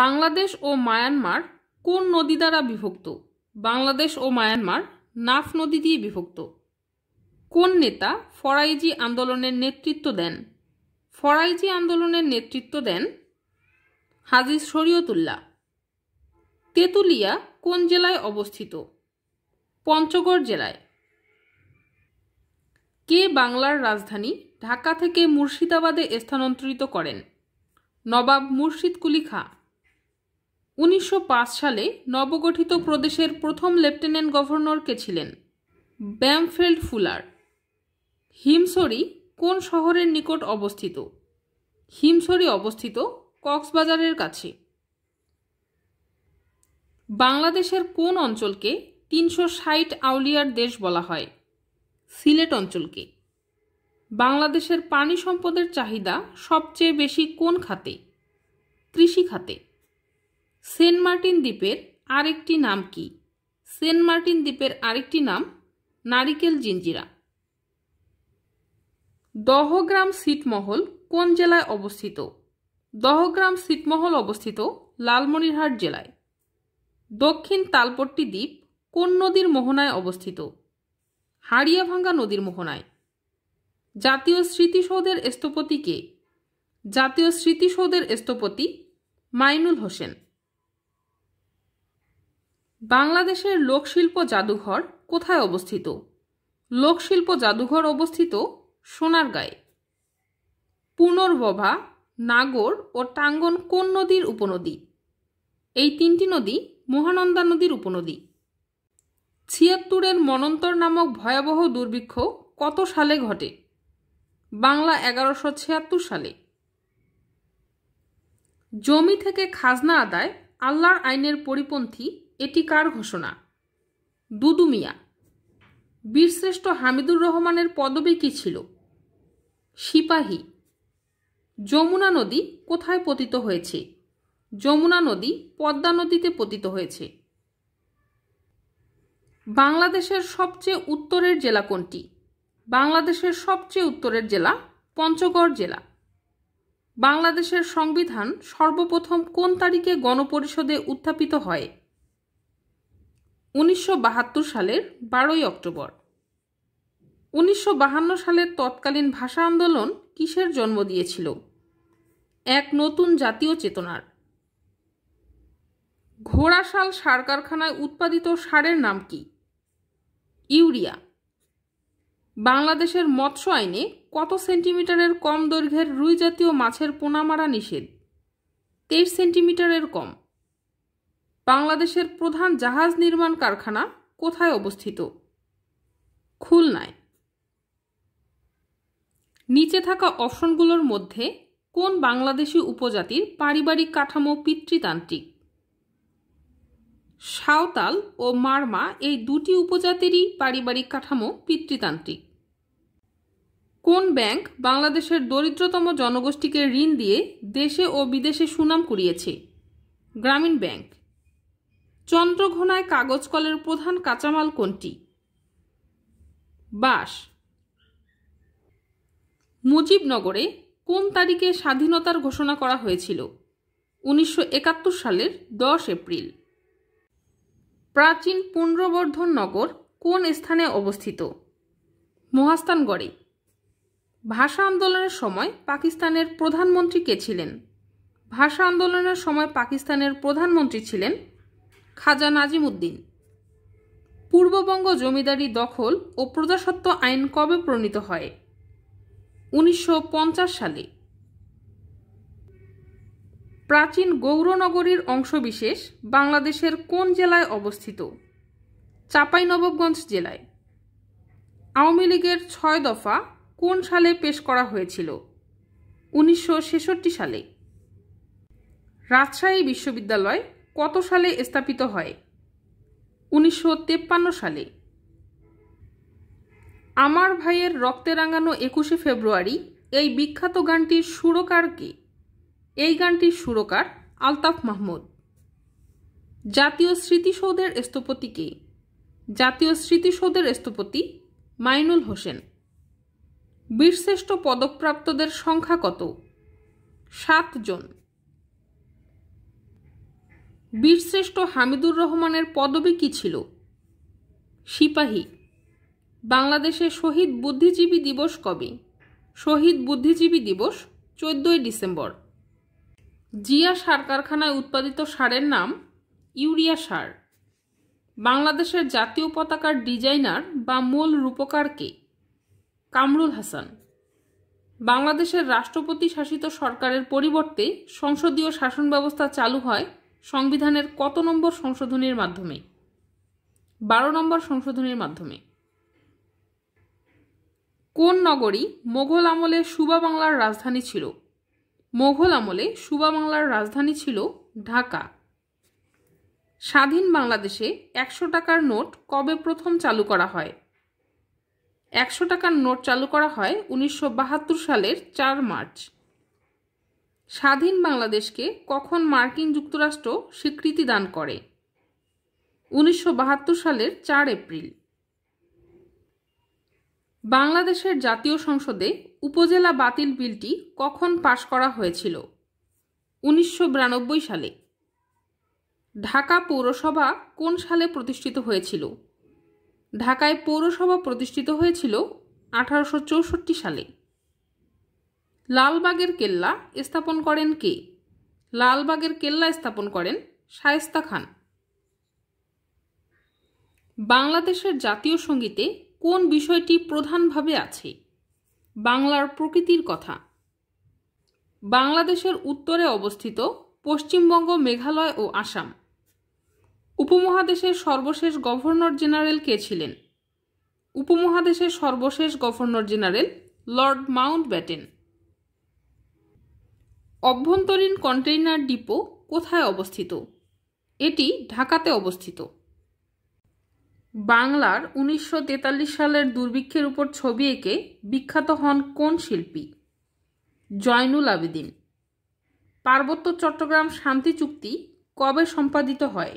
বাংলাদেশ ও Myanmar কোন নদী দ্বারা বিভক্ত বাংলাদেশ ও মায়ানমার নাফ নদী দিয়ে বিভক্ত কোন নেতা ফরাইজি আন্দোলনের নেতৃত্ব দেন ফরাইজি আন্দোলনের নেতৃত্ব দেন হাজিজ শরীয়তুল্লাহ তেঁতুলিয়া কোন জেলায় অবস্থিত পঞ্চগড় জেলায় কে বাংলার রাজধানী ঢাকা থেকে মুর্শিদাবাদে স্থানান্তরিত করেন নবাব মুর্শিদ কুলি খাঁ উনিশশো সালে নবগঠিত প্রদেশের প্রথম লেফটেন্যান্ট গভর্নর কে ছিলেন ব্যামফেল্ড ফুলার হিমসরি কোন শহরের নিকট অবস্থিত হিমসরি অবস্থিত কক্সবাজারের কাছে বাংলাদেশের কোন অঞ্চলকে তিনশো ষাট আউলিয়ার দেশ বলা হয় সিলেট অঞ্চলকে বাংলাদেশের পানি সম্পদের চাহিদা সবচেয়ে বেশি কোন খাতে কৃষি খাতে সেন্ট মার্টিন দ্বীপের আরেকটি নাম কি সেন্ট মার্টিন দ্বীপের আরেকটি নাম নারিকেল জিঞ্জিরা দহগ্রাম সিটমহল কোন জেলায় অবস্থিত দহগ্রাম সিটমহল অবস্থিত লালমনিরহাট জেলায় দক্ষিণ তালপট্টি দ্বীপ কোন নদীর মোহনায় অবস্থিত হাড়িয়াভাঙ্গা নদীর মোহনায় জাতীয় স্মৃতিসৌধের স্থপতিকে জাতীয় স্মৃতিসৌধের স্থপতি মাইনুল হোসেন বাংলাদেশের লোকশিল্প জাদুঘর কোথায় অবস্থিত লোকশিল্প জাদুঘর অবস্থিত সোনারগাঁয়ে পুনর্বভা নাগর ও টাঙ্গন কোন নদীর উপনদী এই তিনটি নদী মহানন্দা নদীর উপনদী ছিয়াত্তরের মনন্তর নামক ভয়াবহ দুর্ভিক্ষ কত সালে ঘটে বাংলা এগারোশো ছিয়াত্তর সালে জমি থেকে খাজনা আদায় আল্লাহর আইনের পরিপন্থী এটি কার ঘোষণা দুদু মিয়া বীরশ্রেষ্ঠ হামিদুর রহমানের পদবি কী ছিল সিপাহী যমুনা নদী কোথায় পতিত হয়েছে যমুনা নদী পদ্মা নদীতে পতিত হয়েছে বাংলাদেশের সবচেয়ে উত্তরের জেলা কোনটি বাংলাদেশের সবচেয়ে উত্তরের জেলা পঞ্চগড় জেলা বাংলাদেশের সংবিধান সর্বপ্রথম কোন তারিখে গণপরিষদে উত্থাপিত হয় উনিশশো সালের বারোই অক্টোবর উনিশশো সালের তৎকালীন ভাষা আন্দোলন কিসের জন্ম দিয়েছিল এক নতুন জাতীয় চেতনার ঘোড়াশাল সার কারখানায় উৎপাদিত সারের নাম কি ইউরিয়া বাংলাদেশের মৎস্য আইনে কত সেন্টিমিটারের কম দৈর্ঘ্যের রুই জাতীয় মাছের পোনা মারা নিষেধ তেইশ সেন্টিমিটারের কম বাংলাদেশের প্রধান জাহাজ নির্মাণ কারখানা কোথায় অবস্থিত খুলনায় নিচে থাকা অপশনগুলোর মধ্যে কোন বাংলাদেশি উপজাতির পারিবারিক কাঠামো পিতৃতান্ত্রিক সাঁওতাল ও মারমা এই দুটি উপজাতিরই পারিবারিক কাঠামো পিতৃতান্ত্রিক কোন ব্যাংক বাংলাদেশের দরিদ্রতম জনগোষ্ঠীকে ঋণ দিয়ে দেশে ও বিদেশে সুনাম কুড়িয়েছে গ্রামীণ ব্যাংক চন্দ্রঘোনায় কাগজ কলের প্রধান কাঁচামাল কোনটি বাস মুজিবনগরে কোন তারিখে স্বাধীনতার ঘোষণা করা হয়েছিল উনিশশো সালের দশ এপ্রিল প্রাচীন পুনরবর্ধন নগর কোন স্থানে অবস্থিত মহাস্থানগড়ে ভাষা আন্দোলনের সময় পাকিস্তানের প্রধানমন্ত্রী কে ছিলেন ভাষা আন্দোলনের সময় পাকিস্তানের প্রধানমন্ত্রী ছিলেন খাজা নাজিমুদ্দিন পূর্ববঙ্গ জমিদারি দখল ও প্রজাসত্ব আইন কবে প্রণীত হয় উনিশশো সালে প্রাচীন গৌরনগরীর অংশবিশেষ বাংলাদেশের কোন জেলায় অবস্থিত চাঁপাইনবাবগঞ্জ জেলায় আওয়ামী লীগের ছয় দফা কোন সালে পেশ করা হয়েছিল উনিশশো সালে রাজশাহী বিশ্ববিদ্যালয় কত সালে স্থাপিত হয় উনিশশো সালে আমার ভাইয়ের রক্তে রাঙানো একুশে ফেব্রুয়ারি এই বিখ্যাত গানটির সুরকার কে এই গানটির সুরকার আলতাফ মাহমুদ জাতীয় স্মৃতিসৌধের স্থপতি কে জাতীয় স্মৃতিসৌধের স্থপতি মাইনুল হোসেন বীরশ্রেষ্ঠ পদকপ্রাপ্তদের সংখ্যা কত সাতজন জন বীরশ্রেষ্ঠ হামিদুর রহমানের পদবি কী ছিল সিপাহী বাংলাদেশে শহীদ বুদ্ধিজীবী দিবস কবে শহীদ বুদ্ধিজীবী দিবস চোদ্দই ডিসেম্বর জিয়া সার কারখানায় উৎপাদিত সারের নাম ইউরিয়া সার বাংলাদেশের জাতীয় পতাকার ডিজাইনার বা মূল রূপকার কে কামরুল হাসান বাংলাদেশের রাষ্ট্রপতি শাসিত সরকারের পরিবর্তে সংসদীয় শাসন ব্যবস্থা চালু হয় সংবিধানের কত নম্বর সংশোধনীর মাধ্যমে বারো নম্বর সংশোধনীর মাধ্যমে কোন নগরী মোঘল আমলে সুবা বাংলার রাজধানী ছিল মোঘল আমলে সুবা বাংলার রাজধানী ছিল ঢাকা স্বাধীন বাংলাদেশে একশো টাকার নোট কবে প্রথম চালু করা হয় একশো টাকার নোট চালু করা হয় উনিশশো সালের চার মার্চ স্বাধীন বাংলাদেশকে কখন মার্কিন যুক্তরাষ্ট্র স্বীকৃতি দান করে উনিশশো সালের চার এপ্রিল বাংলাদেশের জাতীয় সংসদে উপজেলা বাতিল বিলটি কখন পাশ করা হয়েছিল উনিশশো সালে ঢাকা পৌরসভা কোন সালে প্রতিষ্ঠিত হয়েছিল ঢাকায় পৌরসভা প্রতিষ্ঠিত হয়েছিল আঠারোশো সালে লালবাগের কেল্লা স্থাপন করেন কে লালবাগের কেল্লা স্থাপন করেন শায়েস্তা খান বাংলাদেশের জাতীয় সঙ্গীতে কোন বিষয়টি প্রধানভাবে আছে বাংলার প্রকৃতির কথা বাংলাদেশের উত্তরে অবস্থিত পশ্চিমবঙ্গ মেঘালয় ও আসাম উপমহাদেশের সর্বশেষ গভর্নর জেনারেল কে ছিলেন উপমহাদেশের সর্বশেষ governor general Lord Mountbatten অভ্যন্তরীণ কন্টেইনার ডিপো কোথায় অবস্থিত এটি ঢাকাতে অবস্থিত বাংলার উনিশশো সালের দুর্ভিক্ষের উপর ছবি এঁকে বিখ্যাত হন কোন শিল্পী জয়নুল আবেদিন পার্বত্য চট্টগ্রাম শান্তি চুক্তি কবে সম্পাদিত হয়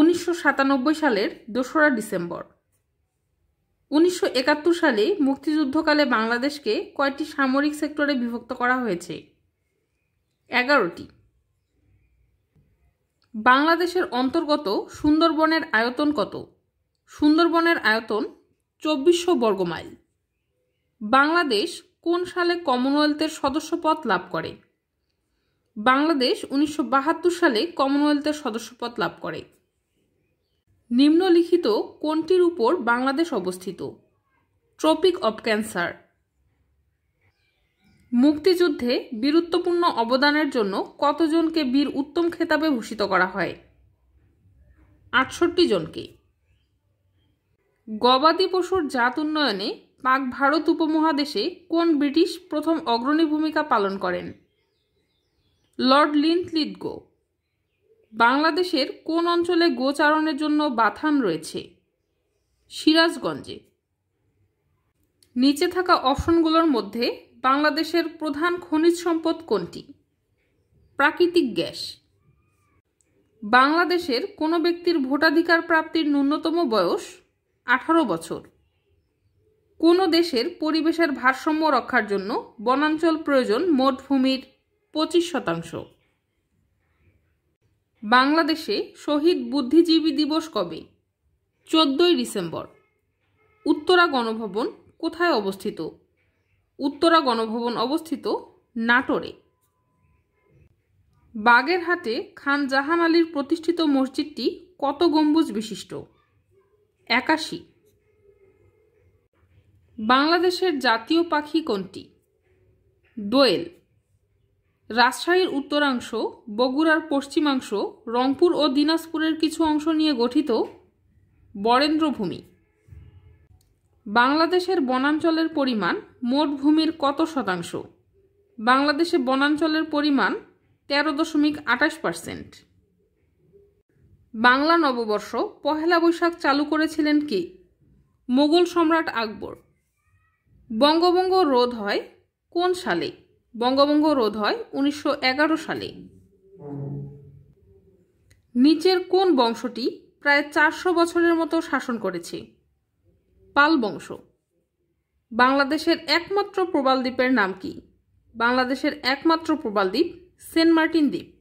উনিশশো সালের দোসরা ডিসেম্বর উনিশশো সালে মুক্তিযুদ্ধকালে বাংলাদেশকে কয়টি সামরিক সেক্টরে বিভক্ত করা হয়েছে এগারোটি বাংলাদেশের অন্তর্গত সুন্দরবনের আয়তন কত সুন্দরবনের আয়তন চব্বিশশো বর্গমাইল বাংলাদেশ কোন সালে কমনওয়েলথের সদস্যপদ লাভ করে বাংলাদেশ উনিশশো সালে কমনওয়েলথের সদস্যপদ লাভ করে নিম্নলিখিত কোনটির উপর বাংলাদেশ অবস্থিত ট্রপিক অব ক্যান্সার মুক্তিযুদ্ধে বীরত্বপূর্ণ অবদানের জন্য কতজনকে বীর উত্তম খেতাবে ভূষিত করা হয় আটষট্টি জনকে গবাদি পশুর জাত উন্নয়নে পাক ভারত উপমহাদেশে কোন ব্রিটিশ প্রথম অগ্রণী ভূমিকা পালন করেন লর্ড লিডগো বাংলাদেশের কোন অঞ্চলে গোচারণের জন্য বাথান রয়েছে সিরাজগঞ্জে নিচে থাকা অপশনগুলোর মধ্যে বাংলাদেশের প্রধান খনিজ সম্পদ কোনটি প্রাকৃতিক গ্যাস বাংলাদেশের কোনো ব্যক্তির ভোটাধিকার প্রাপ্তির ন্যূনতম বয়স আঠারো বছর কোনো দেশের পরিবেশের ভারসাম্য রক্ষার জন্য বনাঞ্চল প্রয়োজন মোট ভূমির পঁচিশ শতাংশ বাংলাদেশে শহীদ বুদ্ধিজীবী দিবস কবে চোদ্দই ডিসেম্বর উত্তরা গণভবন কোথায় অবস্থিত উত্তরা গণভবন অবস্থিত নাটোরে বাগেরহাটে খান জাহান আলীর প্রতিষ্ঠিত মসজিদটি কত গম্বুজ বিশিষ্ট একাশি বাংলাদেশের জাতীয় পাখি কোনটি দোয়েল রাজশাহীর উত্তরাংশ বগুড়ার পশ্চিমাংশ রংপুর ও দিনাজপুরের কিছু অংশ নিয়ে গঠিত বরেন্দ্রভূমি বাংলাদেশের বনাঞ্চলের পরিমাণ মোট ভূমির কত শতাংশ বাংলাদেশে বনাঞ্চলের পরিমাণ তেরো দশমিক আঠাশ পার্সেন্ট বাংলা নববর্ষ পহেলা বৈশাখ চালু করেছিলেন কে মোগল সম্রাট আকবর বঙ্গবঙ্গ রোধ হয় কোন সালে বঙ্গবঙ্গ রোধ হয় উনিশশো সালে নিচের কোন বংশটি প্রায় চারশো বছরের মতো শাসন করেছে পাল বংশ বাংলাদেশের একমাত্র প্রবাল দ্বীপের নাম কি বাংলাদেশের একমাত্র প্রবাল দ্বীপ সেন্ট মার্টিন দ্বীপ